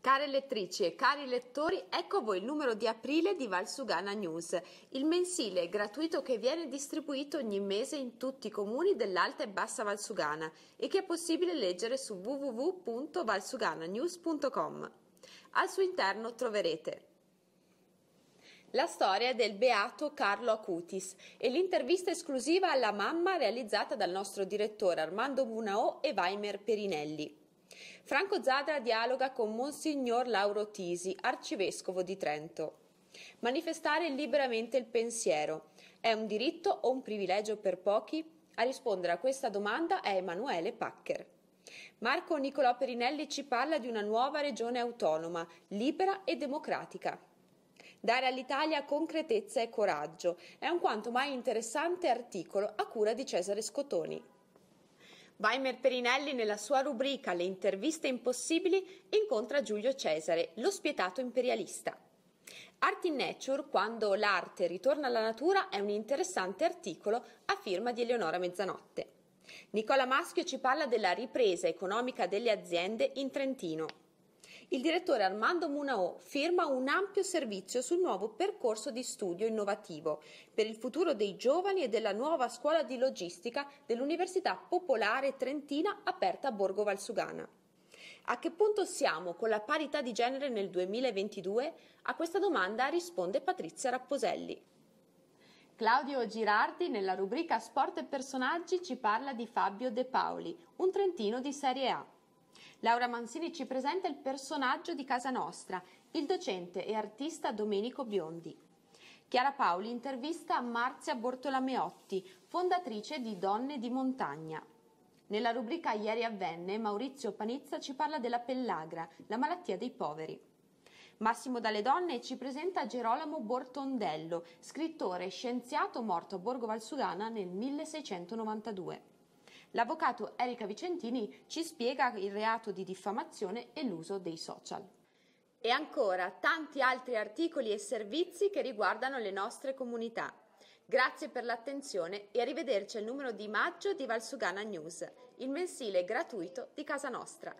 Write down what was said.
Care lettrici e cari lettori, ecco a voi il numero di aprile di Valsugana News, il mensile gratuito che viene distribuito ogni mese in tutti i comuni dell'Alta e Bassa Valsugana e che è possibile leggere su www.valsugananews.com. Al suo interno troverete la storia del beato Carlo Acutis e l'intervista esclusiva alla mamma realizzata dal nostro direttore Armando Bunao e Weimer Perinelli. Franco Zadra dialoga con Monsignor Lauro Tisi, arcivescovo di Trento. Manifestare liberamente il pensiero è un diritto o un privilegio per pochi? A rispondere a questa domanda è Emanuele Packer. Marco Nicolò Perinelli ci parla di una nuova regione autonoma, libera e democratica. Dare all'Italia concretezza e coraggio. È un quanto mai interessante articolo a cura di Cesare Scotoni. Weimer Perinelli nella sua rubrica Le interviste impossibili incontra Giulio Cesare, lo spietato imperialista. Art in Nature, quando l'arte ritorna alla natura, è un interessante articolo a firma di Eleonora Mezzanotte. Nicola Maschio ci parla della ripresa economica delle aziende in Trentino il direttore Armando Munao firma un ampio servizio sul nuovo percorso di studio innovativo per il futuro dei giovani e della nuova scuola di logistica dell'Università Popolare Trentina aperta a Borgo Valsugana. A che punto siamo con la parità di genere nel 2022? A questa domanda risponde Patrizia Rapposelli. Claudio Girardi nella rubrica Sport e Personaggi ci parla di Fabio De Paoli, un trentino di Serie A. Laura Mansini ci presenta il personaggio di casa nostra, il docente e artista Domenico Biondi. Chiara Paoli intervista Marzia Bortolameotti, fondatrice di Donne di Montagna. Nella rubrica Ieri avvenne, Maurizio Panizza ci parla della pellagra, la malattia dei poveri. Massimo Dalle Donne ci presenta Gerolamo Bortondello, scrittore e scienziato morto a Borgo Valsugana nel 1692. L'avvocato Erika Vicentini ci spiega il reato di diffamazione e l'uso dei social. E ancora tanti altri articoli e servizi che riguardano le nostre comunità. Grazie per l'attenzione e arrivederci al numero di maggio di Valsugana News, il mensile gratuito di casa nostra.